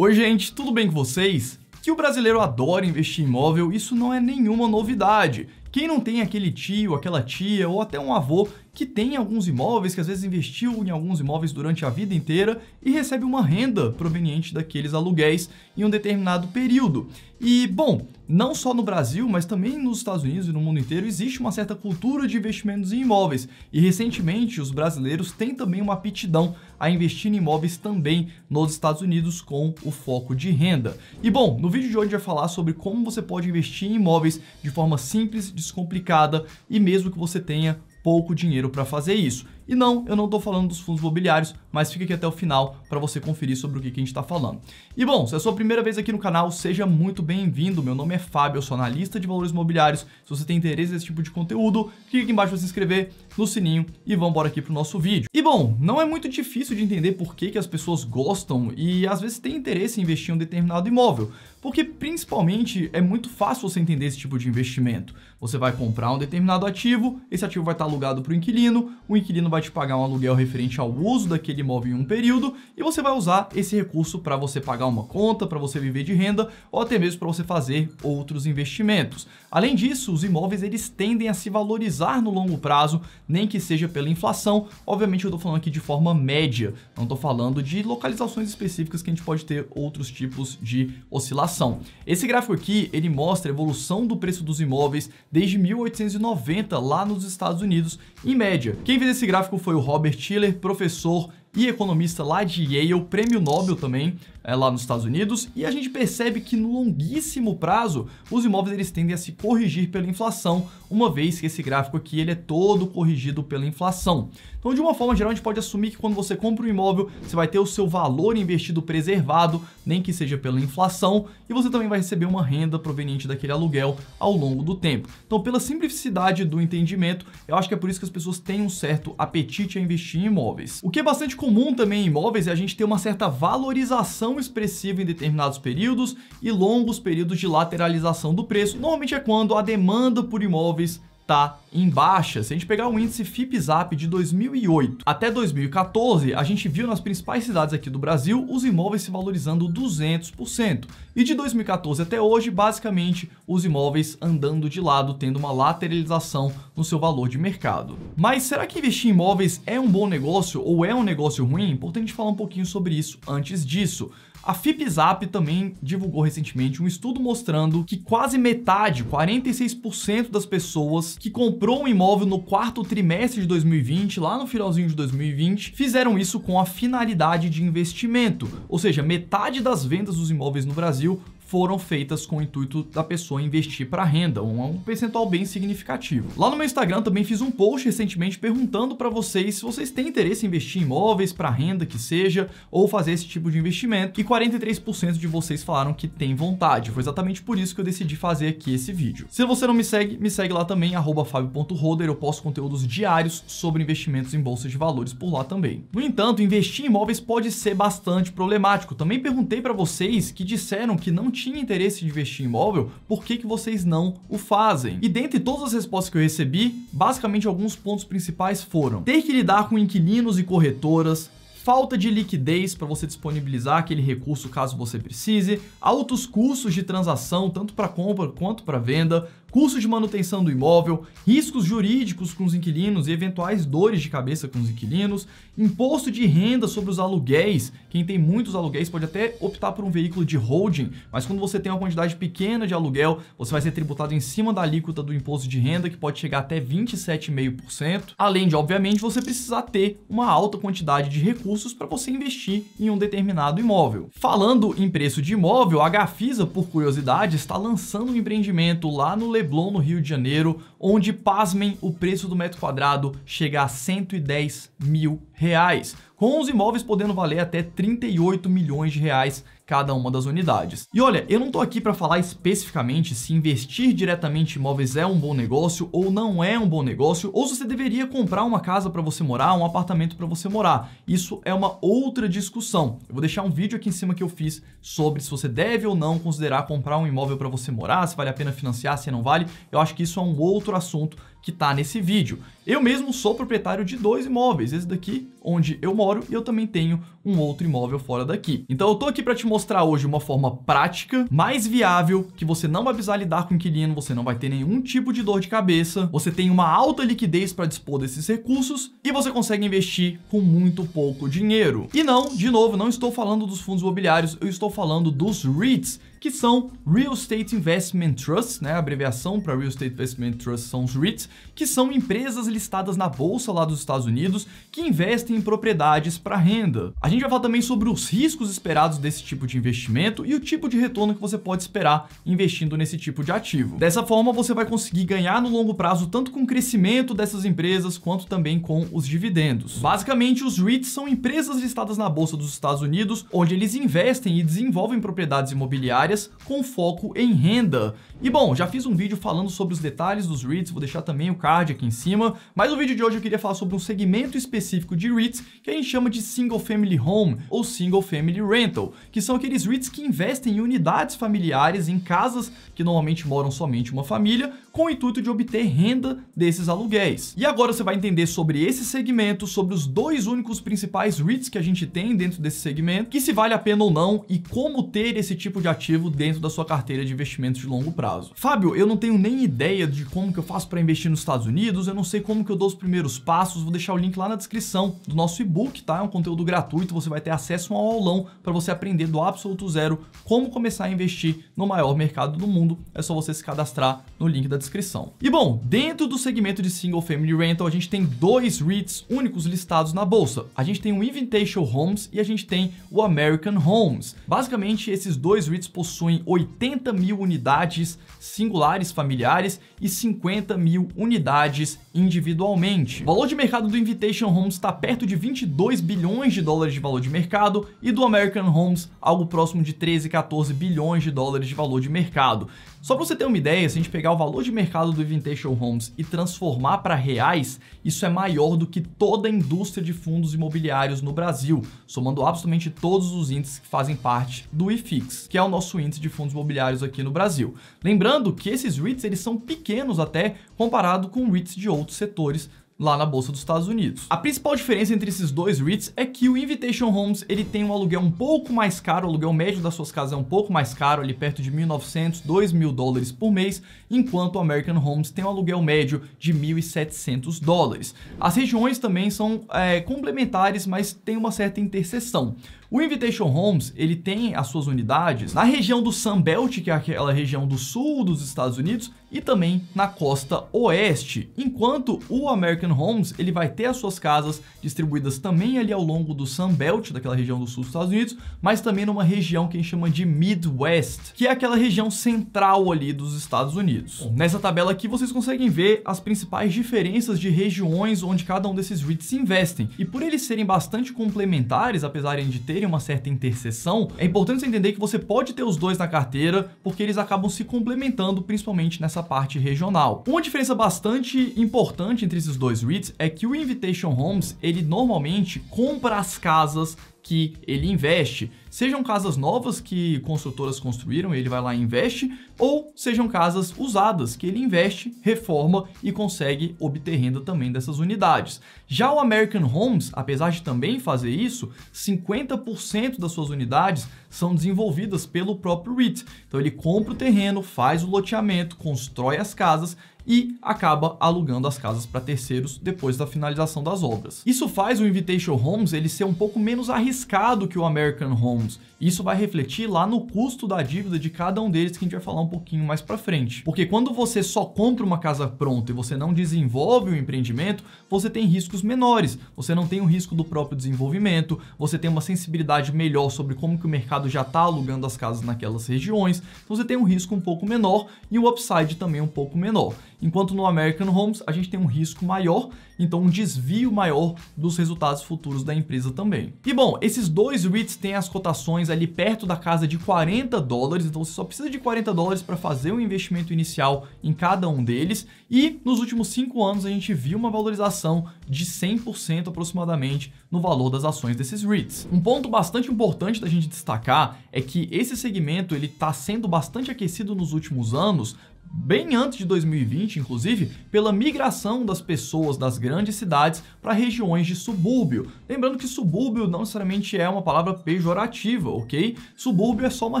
Oi, gente, tudo bem com vocês? Que o brasileiro adora investir em imóvel, isso não é nenhuma novidade. Quem não tem aquele tio, aquela tia ou até um avô que tem alguns imóveis, que às vezes investiu em alguns imóveis durante a vida inteira e recebe uma renda proveniente daqueles aluguéis em um determinado período. E, bom, não só no Brasil, mas também nos Estados Unidos e no mundo inteiro existe uma certa cultura de investimentos em imóveis. E recentemente os brasileiros têm também uma aptidão a investir em imóveis também nos Estados Unidos com o foco de renda. E bom, no vídeo de hoje a gente vai falar sobre como você pode investir em imóveis de forma simples, descomplicada e mesmo que você tenha pouco dinheiro para fazer isso. E não, eu não estou falando dos fundos imobiliários, mas fica aqui até o final para você conferir sobre o que, que a gente está falando. E bom, se é a sua primeira vez aqui no canal, seja muito bem-vindo. Meu nome é Fábio, eu sou analista de valores imobiliários. Se você tem interesse nesse tipo de conteúdo, clique aqui embaixo para se inscrever, no sininho e vamos embora aqui para o nosso vídeo. E bom, não é muito difícil de entender por que, que as pessoas gostam e às vezes têm interesse em investir em um determinado imóvel, porque principalmente é muito fácil você entender esse tipo de investimento. Você vai comprar um determinado ativo, esse ativo vai estar alugado para o inquilino, o inquilino vai vai te pagar um aluguel referente ao uso daquele imóvel em um período e você vai usar esse recurso para você pagar uma conta, para você viver de renda ou até mesmo para você fazer outros investimentos. Além disso, os imóveis eles tendem a se valorizar no longo prazo, nem que seja pela inflação. Obviamente eu estou falando aqui de forma média, não estou falando de localizações específicas que a gente pode ter outros tipos de oscilação. Esse gráfico aqui, ele mostra a evolução do preço dos imóveis desde 1890 lá nos Estados Unidos, em média. Quem vê esse gráfico gráfico foi o Robert Tiller, professor e economista lá de Yale, prêmio Nobel também, é, lá nos Estados Unidos, e a gente percebe que no longuíssimo prazo, os imóveis eles tendem a se corrigir pela inflação, uma vez que esse gráfico aqui ele é todo corrigido pela inflação. Então, de uma forma geral, a gente pode assumir que quando você compra um imóvel, você vai ter o seu valor investido preservado, nem que seja pela inflação, e você também vai receber uma renda proveniente daquele aluguel ao longo do tempo. Então, pela simplicidade do entendimento, eu acho que é por isso que as pessoas têm um certo apetite a investir em imóveis. O que é bastante comum também em imóveis é a gente ter uma certa valorização expressiva em determinados períodos e longos períodos de lateralização do preço. Normalmente é quando a demanda por imóveis está em baixa. Se a gente pegar o índice FIPZAP de 2008 até 2014, a gente viu nas principais cidades aqui do Brasil os imóveis se valorizando 200%. E de 2014 até hoje, basicamente, os imóveis andando de lado, tendo uma lateralização no seu valor de mercado. Mas será que investir em imóveis é um bom negócio ou é um negócio ruim? É importante falar um pouquinho sobre isso antes disso. A Fipzap também divulgou recentemente um estudo mostrando que quase metade, 46% das pessoas que comprou um imóvel no quarto trimestre de 2020, lá no finalzinho de 2020, fizeram isso com a finalidade de investimento, ou seja, metade das vendas dos imóveis no Brasil foram feitas com o intuito da pessoa investir para renda, um, um percentual bem significativo. Lá no meu Instagram também fiz um post recentemente perguntando para vocês se vocês têm interesse em investir em imóveis para renda que seja ou fazer esse tipo de investimento e 43% de vocês falaram que tem vontade. Foi exatamente por isso que eu decidi fazer aqui esse vídeo. Se você não me segue, me segue lá também @fabio.roder, eu posto conteúdos diários sobre investimentos em bolsas de valores por lá também. No entanto, investir em imóveis pode ser bastante problemático. Também perguntei para vocês que disseram que não tinha interesse de investir em imóvel, por que, que vocês não o fazem? E dentre todas as respostas que eu recebi, basicamente alguns pontos principais foram ter que lidar com inquilinos e corretoras, falta de liquidez para você disponibilizar aquele recurso caso você precise, altos custos de transação, tanto para compra quanto para venda, custos de manutenção do imóvel, riscos jurídicos com os inquilinos e eventuais dores de cabeça com os inquilinos, imposto de renda sobre os aluguéis. Quem tem muitos aluguéis pode até optar por um veículo de holding, mas quando você tem uma quantidade pequena de aluguel, você vai ser tributado em cima da alíquota do imposto de renda, que pode chegar até 27,5%, além de, obviamente, você precisar ter uma alta quantidade de recursos para você investir em um determinado imóvel. Falando em preço de imóvel, a Gafisa, por curiosidade, está lançando um empreendimento lá no Leblon, no Rio de Janeiro, onde, pasmem, o preço do metro quadrado chega a 110 mil reais, com os imóveis podendo valer até 38 milhões de reais cada uma das unidades. E olha, eu não tô aqui para falar especificamente se investir diretamente em imóveis é um bom negócio ou não é um bom negócio, ou se você deveria comprar uma casa para você morar, um apartamento para você morar. Isso é uma outra discussão. Eu vou deixar um vídeo aqui em cima que eu fiz sobre se você deve ou não considerar comprar um imóvel para você morar, se vale a pena financiar, se não vale. Eu acho que isso é um outro assunto que está nesse vídeo. Eu mesmo sou proprietário de dois imóveis, esse daqui onde eu moro e eu também tenho um outro imóvel fora daqui. Então eu tô aqui para te mostrar hoje uma forma prática, mais viável, que você não vai precisar lidar com inquilino, você não vai ter nenhum tipo de dor de cabeça, você tem uma alta liquidez para dispor desses recursos e você consegue investir com muito pouco dinheiro. E não, de novo, não estou falando dos fundos imobiliários, eu estou falando dos REITs, que são Real Estate Investment Trusts, né? A abreviação para Real Estate Investment Trusts são os REITs, que são empresas listadas na bolsa lá dos Estados Unidos que investem em propriedades para renda. A gente vai falar também sobre os riscos esperados desse tipo de investimento e o tipo de retorno que você pode esperar investindo nesse tipo de ativo. Dessa forma, você vai conseguir ganhar no longo prazo tanto com o crescimento dessas empresas quanto também com os dividendos. Basicamente, os REITs são empresas listadas na bolsa dos Estados Unidos, onde eles investem e desenvolvem propriedades imobiliárias com foco em renda. E bom, já fiz um vídeo falando sobre os detalhes dos REITs, vou deixar também o card aqui em cima, mas o vídeo de hoje eu queria falar sobre um segmento específico de REITs que a gente chama de Single Family Home ou Single Family Rental, que são aqueles REITs que investem em unidades familiares, em casas que normalmente moram somente uma família, com o intuito de obter renda desses aluguéis. E agora você vai entender sobre esse segmento, sobre os dois únicos principais REITs que a gente tem dentro desse segmento, que se vale a pena ou não e como ter esse tipo de ativo dentro da sua carteira de investimentos de longo prazo. Fábio, eu não tenho nem ideia de como que eu faço para investir nos Estados Unidos, eu não sei como que eu dou os primeiros passos, vou deixar o link lá na descrição do nosso e-book, tá? É um conteúdo gratuito, você vai ter acesso a um aulão para você aprender do absoluto zero como começar a investir no maior mercado do mundo. É só você se cadastrar no link da descrição descrição. E bom, dentro do segmento de single family rental, a gente tem dois REITs únicos listados na bolsa. A gente tem o Invitation Homes e a gente tem o American Homes. Basicamente, esses dois REITs possuem 80 mil unidades singulares familiares e 50 mil unidades individualmente. O valor de mercado do Invitation Homes está perto de 22 bilhões de dólares de valor de mercado e do American Homes algo próximo de 13, 14 bilhões de dólares de valor de mercado. Só para você ter uma ideia, se a gente pegar o valor de mercado do Invitation Homes e transformar para reais, isso é maior do que toda a indústria de fundos imobiliários no Brasil, somando absolutamente todos os índices que fazem parte do IFIX, que é o nosso índice de fundos imobiliários aqui no Brasil. Lembrando que esses REITs eles são pequenos até comparado com REITs de outros setores lá na bolsa dos Estados Unidos. A principal diferença entre esses dois REITs é que o Invitation Homes ele tem um aluguel um pouco mais caro, o aluguel médio das suas casas é um pouco mais caro, ali perto de 1.900, 2.000 dólares por mês, enquanto o American Homes tem um aluguel médio de 1.700 dólares. As regiões também são é, complementares, mas tem uma certa interseção. O Invitation Homes, ele tem as suas unidades na região do Sunbelt, que é aquela região do sul dos Estados Unidos, e também na costa oeste, enquanto o American Homes, ele vai ter as suas casas distribuídas também ali ao longo do Sunbelt, daquela região do sul dos Estados Unidos, mas também numa região que a gente chama de Midwest, que é aquela região central ali dos Estados Unidos. Bom, nessa tabela aqui vocês conseguem ver as principais diferenças de regiões onde cada um desses REITs se investem, e por eles serem bastante complementares, apesar de ter terem uma certa interseção, é importante você entender que você pode ter os dois na carteira, porque eles acabam se complementando, principalmente nessa parte regional. Uma diferença bastante importante entre esses dois REITs é que o Invitation Homes, ele normalmente compra as casas que ele investe. Sejam casas novas que construtoras construíram, ele vai lá e investe, ou sejam casas usadas que ele investe, reforma e consegue obter renda também dessas unidades. Já o American Homes, apesar de também fazer isso, 50% das suas unidades são desenvolvidas pelo próprio REIT. Então ele compra o terreno, faz o loteamento, constrói as casas e acaba alugando as casas para terceiros depois da finalização das obras. Isso faz o Invitation Homes ele ser um pouco menos arriscado que o American Homes. Isso vai refletir lá no custo da dívida de cada um deles que a gente vai falar um pouquinho mais para frente. Porque quando você só compra uma casa pronta e você não desenvolve o empreendimento, você tem riscos menores. Você não tem o risco do próprio desenvolvimento, você tem uma sensibilidade melhor sobre como que o mercado já está alugando as casas naquelas regiões. Então você tem um risco um pouco menor e o upside também um pouco menor. Enquanto no American Homes a gente tem um risco maior, então um desvio maior dos resultados futuros da empresa também. E bom, esses dois REITs têm as cotações ali perto da casa de 40 dólares, então você só precisa de 40 dólares para fazer um investimento inicial em cada um deles. E nos últimos cinco anos a gente viu uma valorização de 100% aproximadamente no valor das ações desses REITs. Um ponto bastante importante da gente destacar é que esse segmento ele está sendo bastante aquecido nos últimos anos bem antes de 2020, inclusive, pela migração das pessoas das grandes cidades para regiões de subúrbio. Lembrando que subúrbio não necessariamente é uma palavra pejorativa, ok? Subúrbio é só uma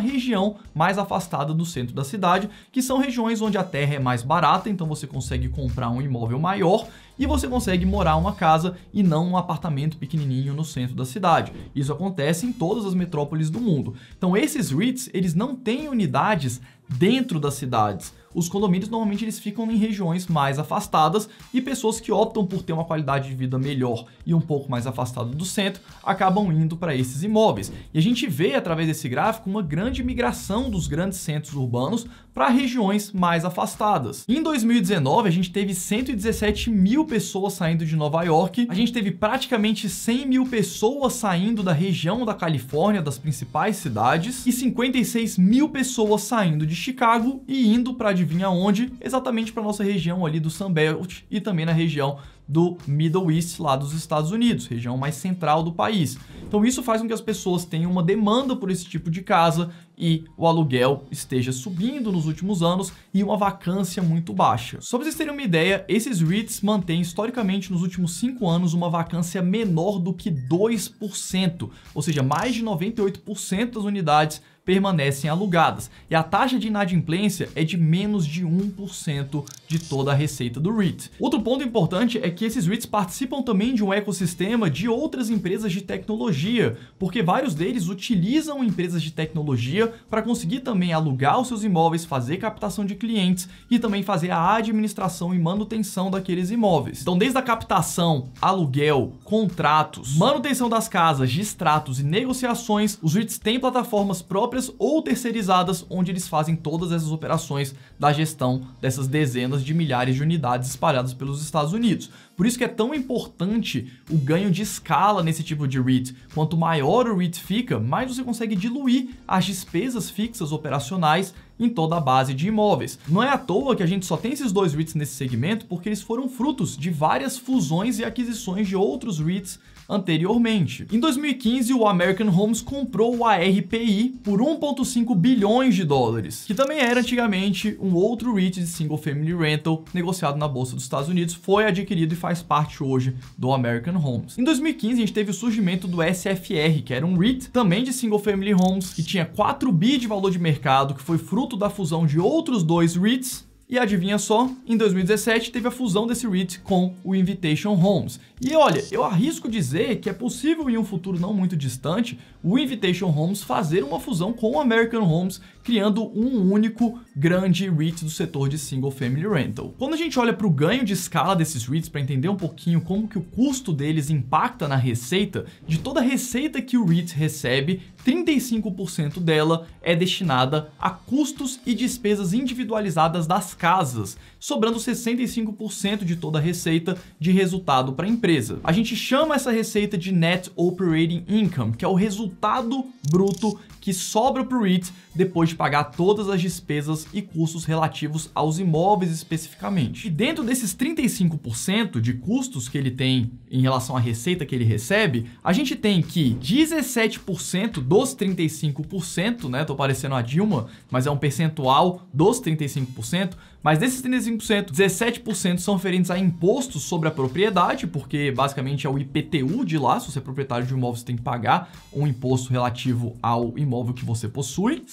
região mais afastada do centro da cidade, que são regiões onde a terra é mais barata, então você consegue comprar um imóvel maior e você consegue morar uma casa e não um apartamento pequenininho no centro da cidade. Isso acontece em todas as metrópoles do mundo. Então esses REITs, eles não têm unidades dentro das cidades. Os condomínios normalmente eles ficam em regiões mais afastadas e pessoas que optam por ter uma qualidade de vida melhor e um pouco mais afastado do centro acabam indo para esses imóveis. E a gente vê através desse gráfico uma grande migração dos grandes centros urbanos para regiões mais afastadas. Em 2019 a gente teve 117 mil pessoas saindo de Nova York. A gente teve praticamente 100 mil pessoas saindo da região da Califórnia, das principais cidades, e 56 mil pessoas saindo de Chicago e indo para adivinha onde? Exatamente para nossa região ali do Sunbelt e também na região do Middle East, lá dos Estados Unidos, região mais central do país. Então isso faz com que as pessoas tenham uma demanda por esse tipo de casa e o aluguel esteja subindo nos últimos anos e uma vacância muito baixa. Só para vocês terem uma ideia, esses REITs mantêm historicamente nos últimos 5 anos uma vacância menor do que 2%, ou seja, mais de 98% das unidades permanecem alugadas e a taxa de inadimplência é de menos de 1% de toda a receita do REIT. Outro ponto importante é que esses REITs participam também de um ecossistema de outras empresas de tecnologia, porque vários deles utilizam empresas de tecnologia para conseguir também alugar os seus imóveis, fazer captação de clientes e também fazer a administração e manutenção daqueles imóveis. Então, desde a captação, aluguel, contratos, manutenção das casas, distratos e negociações, os REITs têm plataformas próprias próprias ou terceirizadas, onde eles fazem todas essas operações da gestão dessas dezenas de milhares de unidades espalhadas pelos Estados Unidos. Por isso que é tão importante o ganho de escala nesse tipo de REIT. Quanto maior o REIT fica, mais você consegue diluir as despesas fixas operacionais em toda a base de imóveis. Não é à toa que a gente só tem esses dois REITs nesse segmento porque eles foram frutos de várias fusões e aquisições de outros REITs anteriormente. Em 2015, o American Homes comprou o ARPI por 1,5 bilhões de dólares, que também era antigamente um outro REIT de single family rental negociado na bolsa dos Estados Unidos, foi adquirido e faz parte hoje do American Homes. Em 2015, a gente teve o surgimento do SFR, que era um REIT também de single family homes que tinha 4 bi de valor de mercado, que foi fruto da fusão de outros dois REITs e adivinha só, em 2017 teve a fusão desse REIT com o Invitation Homes. E olha, eu arrisco dizer que é possível em um futuro não muito distante o Invitation Homes fazer uma fusão com o American Homes, criando um único grande REIT do setor de single family rental. Quando a gente olha para o ganho de escala desses REITs para entender um pouquinho como que o custo deles impacta na receita, de toda a receita que o REIT recebe, 35% dela é destinada a custos e despesas individualizadas das casas, sobrando 65% de toda a receita de resultado para a empresa. A gente chama essa receita de net operating income, que é o resultado bruto que sobra para o REIT depois de pagar todas as despesas e custos relativos aos imóveis especificamente. E dentro desses 35% de custos que ele tem em relação à receita que ele recebe, a gente tem que 17% dos 35%, né? Tô parecendo a Dilma, mas é um percentual dos 35%, mas desses 35%, 17% são referentes a impostos sobre a propriedade, porque basicamente é o IPTU de lá, se você é proprietário de um imóvel, você tem que pagar um imposto relativo ao imóvel que você possui.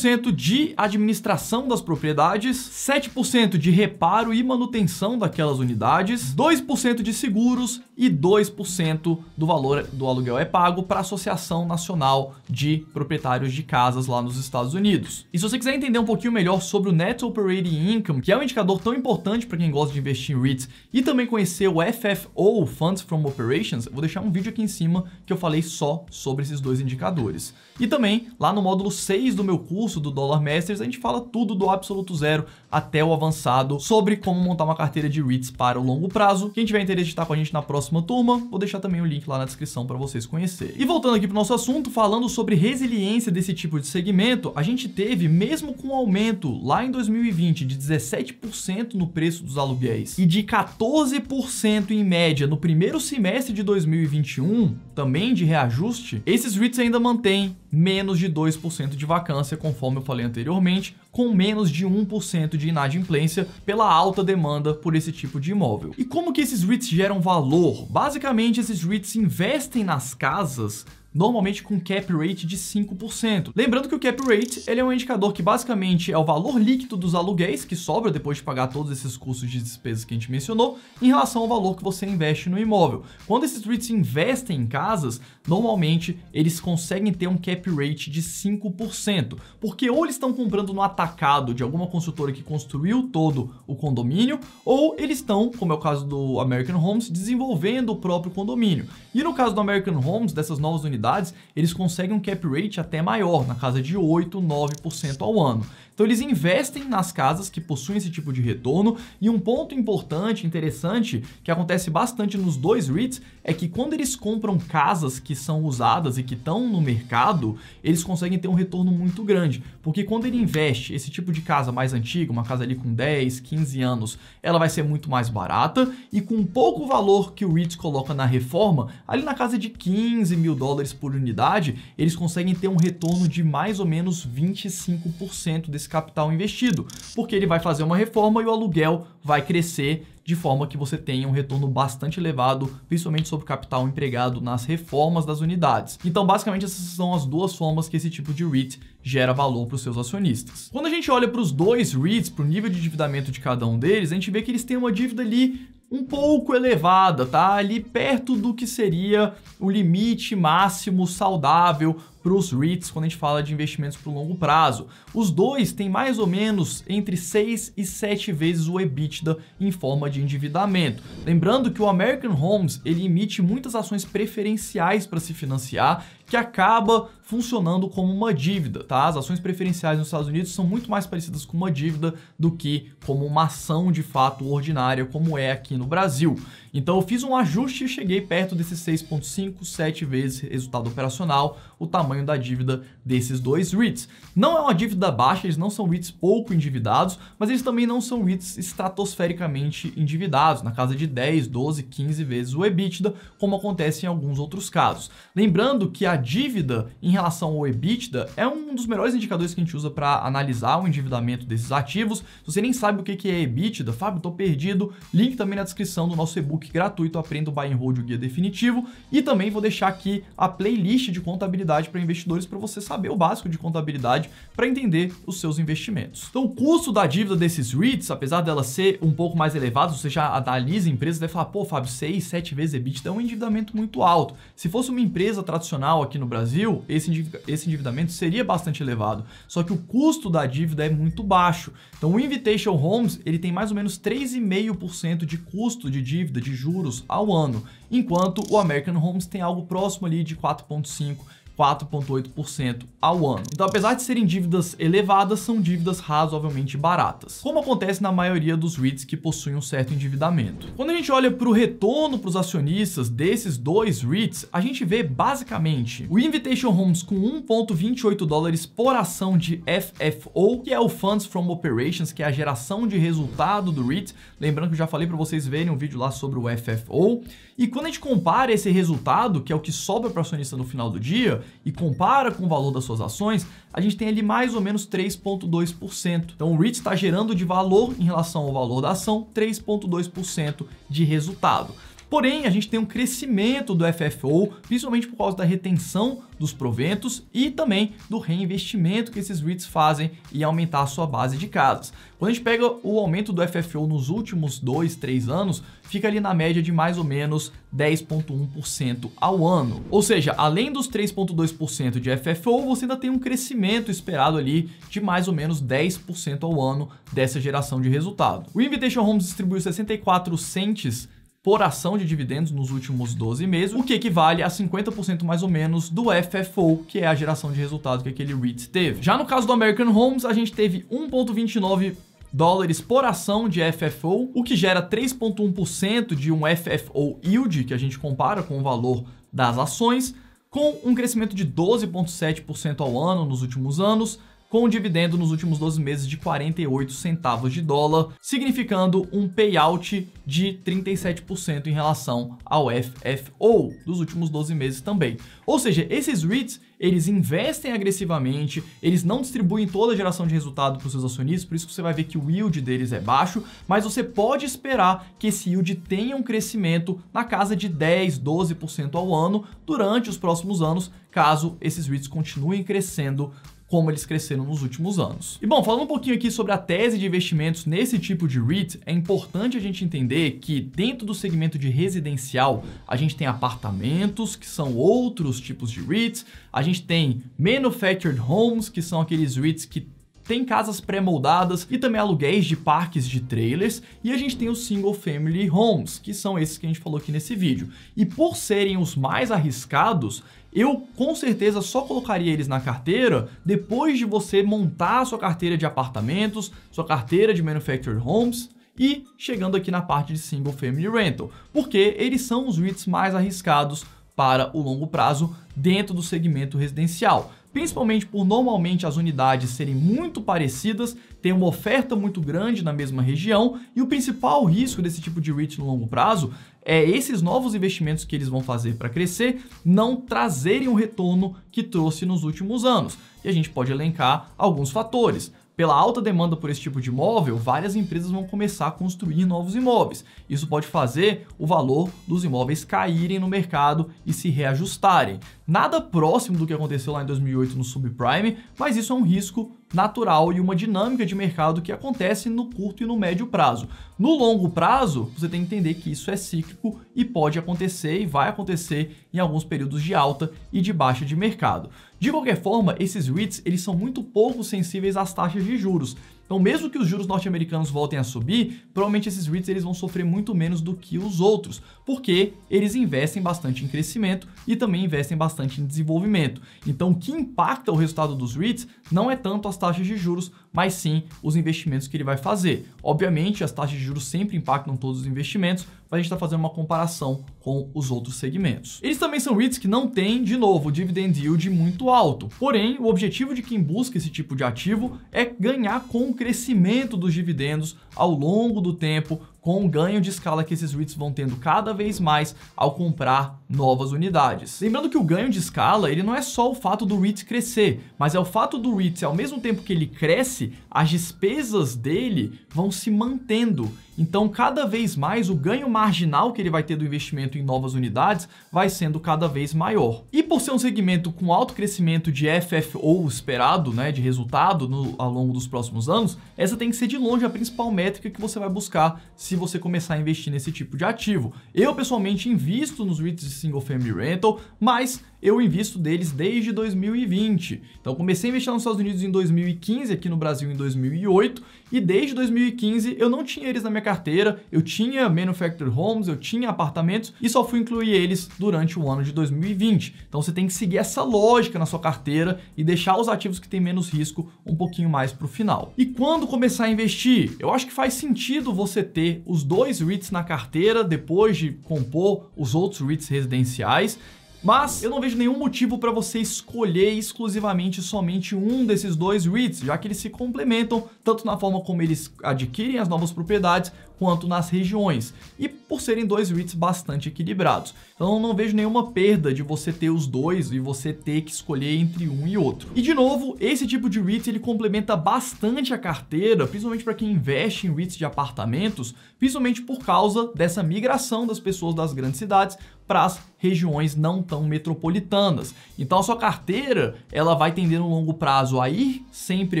3% de administração das propriedades, 7% de reparo e manutenção daquelas unidades, 2% de seguros e 2% do valor do aluguel é pago para a Associação Nacional de Proprietários de Casas lá nos Estados Unidos. E se você quiser entender um pouquinho melhor sobre o Net Operating Income, que é um indicador tão importante para quem gosta de investir em REITs, e também conhecer o FFO, Funds From Operations, eu vou deixar um vídeo aqui em cima que eu falei só sobre esses dois indicadores. E também, lá no módulo 6 do meu curso do Dollar Masters, a gente fala tudo do absoluto zero até o avançado sobre como montar uma carteira de REITs para o longo prazo. Quem tiver interesse de estar com a gente na próxima próxima turma. Vou deixar também o link lá na descrição para vocês conhecerem. E voltando aqui para o nosso assunto, falando sobre resiliência desse tipo de segmento, a gente teve, mesmo com o aumento lá em 2020 de 17% no preço dos aluguéis e de 14% em média no primeiro semestre de 2021, também de reajuste, esses REITs ainda mantêm menos de 2% de vacância, conforme eu falei anteriormente, com menos de 1% de inadimplência pela alta demanda por esse tipo de imóvel. E como que esses REITs geram valor? Basicamente, esses REITs investem nas casas normalmente com cap rate de 5%. Lembrando que o cap rate ele é um indicador que basicamente é o valor líquido dos aluguéis que sobra depois de pagar todos esses custos de despesas que a gente mencionou em relação ao valor que você investe no imóvel. Quando esses REITs investem em casas, normalmente eles conseguem ter um cap rate de 5%, porque ou eles estão comprando no atacado de alguma construtora que construiu todo o condomínio, ou eles estão, como é o caso do American Homes, desenvolvendo o próprio condomínio. E no caso do American Homes, dessas novas unidades, oportunidades, eles conseguem um cap rate até maior, na casa de 8, 9% ao ano. Então eles investem nas casas que possuem esse tipo de retorno e um ponto importante, interessante, que acontece bastante nos dois REITs é que quando eles compram casas que são usadas e que estão no mercado, eles conseguem ter um retorno muito grande, porque quando ele investe esse tipo de casa mais antiga, uma casa ali com 10, 15 anos, ela vai ser muito mais barata e com pouco valor que o REIT coloca na reforma, ali na casa de 15 mil dólares por unidade, eles conseguem ter um retorno de mais ou menos 25% desse capital investido, porque ele vai fazer uma reforma e o aluguel vai crescer de forma que você tenha um retorno bastante elevado, principalmente sobre o capital empregado nas reformas das unidades. Então, basicamente, essas são as duas formas que esse tipo de REIT gera valor para os seus acionistas. Quando a gente olha para os dois REITs, para o nível de endividamento de cada um deles, a gente vê que eles têm uma dívida ali um pouco elevada, tá? Ali perto do que seria o limite máximo saudável para os REITs quando a gente fala de investimentos para o longo prazo. Os dois têm mais ou menos entre 6 e 7 vezes o EBITDA em forma de endividamento. Lembrando que o American Homes ele emite muitas ações preferenciais para se financiar que acaba funcionando como uma dívida, tá? As ações preferenciais nos Estados Unidos são muito mais parecidas com uma dívida do que como uma ação de fato ordinária, como é aqui no Brasil. Então eu fiz um ajuste e cheguei perto desses 6,5, 7 vezes resultado operacional, o tamanho da dívida desses dois REITs. Não é uma dívida baixa, eles não são REITs pouco endividados, mas eles também não são REITs estratosfericamente endividados, na casa de 10, 12, 15 vezes o EBITDA, como acontece em alguns outros casos. Lembrando que a dívida em relação ao EBITDA é um dos melhores indicadores que a gente usa para analisar o endividamento desses ativos. Se você nem sabe o que é EBITDA, Fábio, tô perdido. Link também na descrição do nosso e-book gratuito Aprenda o Buy and Hold, o guia definitivo. E também vou deixar aqui a playlist de contabilidade para investidores para você saber o básico de contabilidade para entender os seus investimentos. Então, o custo da dívida desses REITs, apesar dela ser um pouco mais elevada, você já analisa a empresa vai falar, pô, Fábio, 6, 7 vezes EBITDA é um endividamento muito alto. Se fosse uma empresa tradicional aqui no Brasil, esse, esse endividamento seria bastante elevado. Só que o custo da dívida é muito baixo. Então o Invitation Homes ele tem mais ou menos 3,5% de custo de dívida de juros ao ano, enquanto o American Homes tem algo próximo ali de 4,5%. 4,8% ao ano. Então, apesar de serem dívidas elevadas, são dívidas razoavelmente baratas, como acontece na maioria dos REITs que possuem um certo endividamento. Quando a gente olha para o retorno para os acionistas desses dois REITs, a gente vê basicamente o Invitation Homes com 1,28 dólares por ação de FFO, que é o Funds from Operations, que é a geração de resultado do REIT. Lembrando que eu já falei para vocês verem um vídeo lá sobre o FFO. E quando a gente compara esse resultado, que é o que sobra para o acionista no final do dia, e compara com o valor das suas ações, a gente tem ali mais ou menos 3,2%. Então o REIT está gerando de valor em relação ao valor da ação 3,2% de resultado. Porém, a gente tem um crescimento do FFO, principalmente por causa da retenção dos proventos e também do reinvestimento que esses REITs fazem e aumentar a sua base de casas. Quando a gente pega o aumento do FFO nos últimos dois, três anos, fica ali na média de mais ou menos 10,1% ao ano. Ou seja, além dos 3,2% de FFO, você ainda tem um crescimento esperado ali de mais ou menos 10% ao ano dessa geração de resultado. O Invitation Homes distribuiu 64 centes por ação de dividendos nos últimos 12 meses, o que equivale a 50% mais ou menos do FFO, que é a geração de resultado que aquele REIT teve. Já no caso do American Homes, a gente teve 1,29 dólares por ação de FFO, o que gera 3,1% de um FFO yield, que a gente compara com o valor das ações, com um crescimento de 12,7% ao ano nos últimos anos, com um dividendo nos últimos 12 meses de 48 centavos de dólar, significando um payout de 37% em relação ao FFO dos últimos 12 meses também. Ou seja, esses REITs eles investem agressivamente, eles não distribuem toda a geração de resultado para os seus acionistas, por isso que você vai ver que o yield deles é baixo, mas você pode esperar que esse yield tenha um crescimento na casa de 10, 12% ao ano durante os próximos anos, caso esses REITs continuem crescendo como eles cresceram nos últimos anos. E bom, falando um pouquinho aqui sobre a tese de investimentos nesse tipo de REIT, é importante a gente entender que dentro do segmento de residencial, a gente tem apartamentos, que são outros tipos de REITs, a gente tem manufactured homes, que são aqueles REITs que tem casas pré-moldadas e também aluguéis de parques de trailers e a gente tem os single family homes, que são esses que a gente falou aqui nesse vídeo. E por serem os mais arriscados, eu com certeza só colocaria eles na carteira depois de você montar a sua carteira de apartamentos, sua carteira de manufactured homes e chegando aqui na parte de single family rental, porque eles são os REITs mais arriscados para o longo prazo dentro do segmento residencial principalmente por normalmente as unidades serem muito parecidas, ter uma oferta muito grande na mesma região, e o principal risco desse tipo de REIT no longo prazo é esses novos investimentos que eles vão fazer para crescer não trazerem o retorno que trouxe nos últimos anos. E a gente pode elencar alguns fatores. Pela alta demanda por esse tipo de imóvel, várias empresas vão começar a construir novos imóveis. Isso pode fazer o valor dos imóveis caírem no mercado e se reajustarem. Nada próximo do que aconteceu lá em 2008 no subprime, mas isso é um risco natural e uma dinâmica de mercado que acontece no curto e no médio prazo. No longo prazo, você tem que entender que isso é cíclico e pode acontecer e vai acontecer em alguns períodos de alta e de baixa de mercado. De qualquer forma, esses REITs eles são muito pouco sensíveis às taxas de juros. Então, mesmo que os juros norte-americanos voltem a subir, provavelmente esses REITs eles vão sofrer muito menos do que os outros, porque eles investem bastante em crescimento e também investem bastante em desenvolvimento. Então, o que impacta o resultado dos REITs não é tanto as taxas de juros, mas sim os investimentos que ele vai fazer. Obviamente, as taxas de juros sempre impactam todos os investimentos, mas a gente está fazendo uma comparação com os outros segmentos. Eles também são REITs que não têm, de novo, dividend yield muito alto. Porém, o objetivo de quem busca esse tipo de ativo é ganhar com o crescimento dos dividendos ao longo do tempo, com o ganho de escala que esses REITs vão tendo cada vez mais ao comprar novas unidades. Lembrando que o ganho de escala, ele não é só o fato do REIT crescer, mas é o fato do REIT, ao mesmo tempo que ele cresce, as despesas dele vão se mantendo então, cada vez mais o ganho marginal que ele vai ter do investimento em novas unidades vai sendo cada vez maior. E por ser um segmento com alto crescimento de FFO esperado, né, de resultado no, ao longo dos próximos anos, essa tem que ser de longe a principal métrica que você vai buscar se você começar a investir nesse tipo de ativo. Eu pessoalmente invisto nos REITs de single family rental, mas eu invisto deles desde 2020. Então comecei a investir nos Estados Unidos em 2015, aqui no Brasil em 2008, e desde 2015 eu não tinha eles na minha carteira, eu tinha manufactured homes, eu tinha apartamentos e só fui incluir eles durante o ano de 2020. Então você tem que seguir essa lógica na sua carteira e deixar os ativos que têm menos risco um pouquinho mais para o final. E quando começar a investir? Eu acho que faz sentido você ter os dois REITs na carteira depois de compor os outros REITs residenciais mas eu não vejo nenhum motivo para você escolher exclusivamente somente um desses dois REITs, já que eles se complementam tanto na forma como eles adquirem as novas propriedades, quanto nas regiões, e por serem dois REITs bastante equilibrados. Então eu não vejo nenhuma perda de você ter os dois e você ter que escolher entre um e outro. E de novo, esse tipo de REIT ele complementa bastante a carteira, principalmente para quem investe em REITs de apartamentos, principalmente por causa dessa migração das pessoas das grandes cidades para as regiões não tão metropolitanas. Então a sua carteira, ela vai tender no longo prazo a ir sempre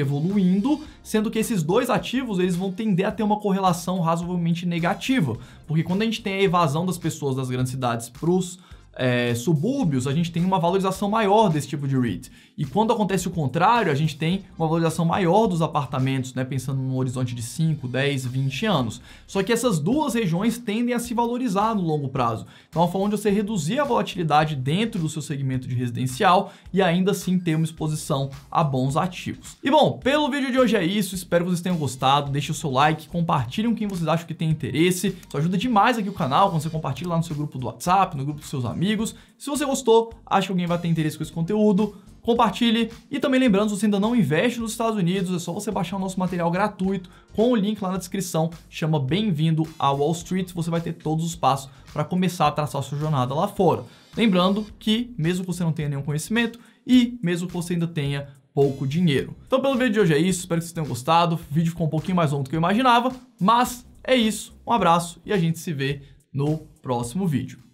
evoluindo, sendo que esses dois ativos, eles vão tender a ter uma correlação razoável provavelmente negativo, porque quando a gente tem a evasão das pessoas das grandes cidades para os é, eh, subúrbios, a gente tem uma valorização maior desse tipo de REIT. E quando acontece o contrário, a gente tem uma valorização maior dos apartamentos, né, pensando num horizonte de 5, 10, 20 anos. Só que essas duas regiões tendem a se valorizar no longo prazo. Então, é uma forma de você reduzir a volatilidade dentro do seu segmento de residencial e ainda assim ter uma exposição a bons ativos. E bom, pelo vídeo de hoje é isso. Espero que vocês tenham gostado. Deixe o seu like, compartilhe com quem vocês acham que tem interesse. Isso ajuda demais aqui o canal quando você compartilha lá no seu grupo do WhatsApp, no grupo dos seus amigos. Se você gostou, acha que alguém vai ter interesse com esse conteúdo, compartilhe e também lembrando, se você ainda não investe nos Estados Unidos, é só você baixar o nosso material gratuito com o link lá na descrição, chama Bem-vindo a Wall Street, você vai ter todos os passos para começar a traçar a sua jornada lá fora. Lembrando que mesmo que você não tenha nenhum conhecimento e mesmo que você ainda tenha pouco dinheiro. Então pelo vídeo de hoje é isso, espero que vocês tenham gostado, o vídeo ficou um pouquinho mais longo do que eu imaginava, mas é isso, um abraço e a gente se vê no próximo vídeo.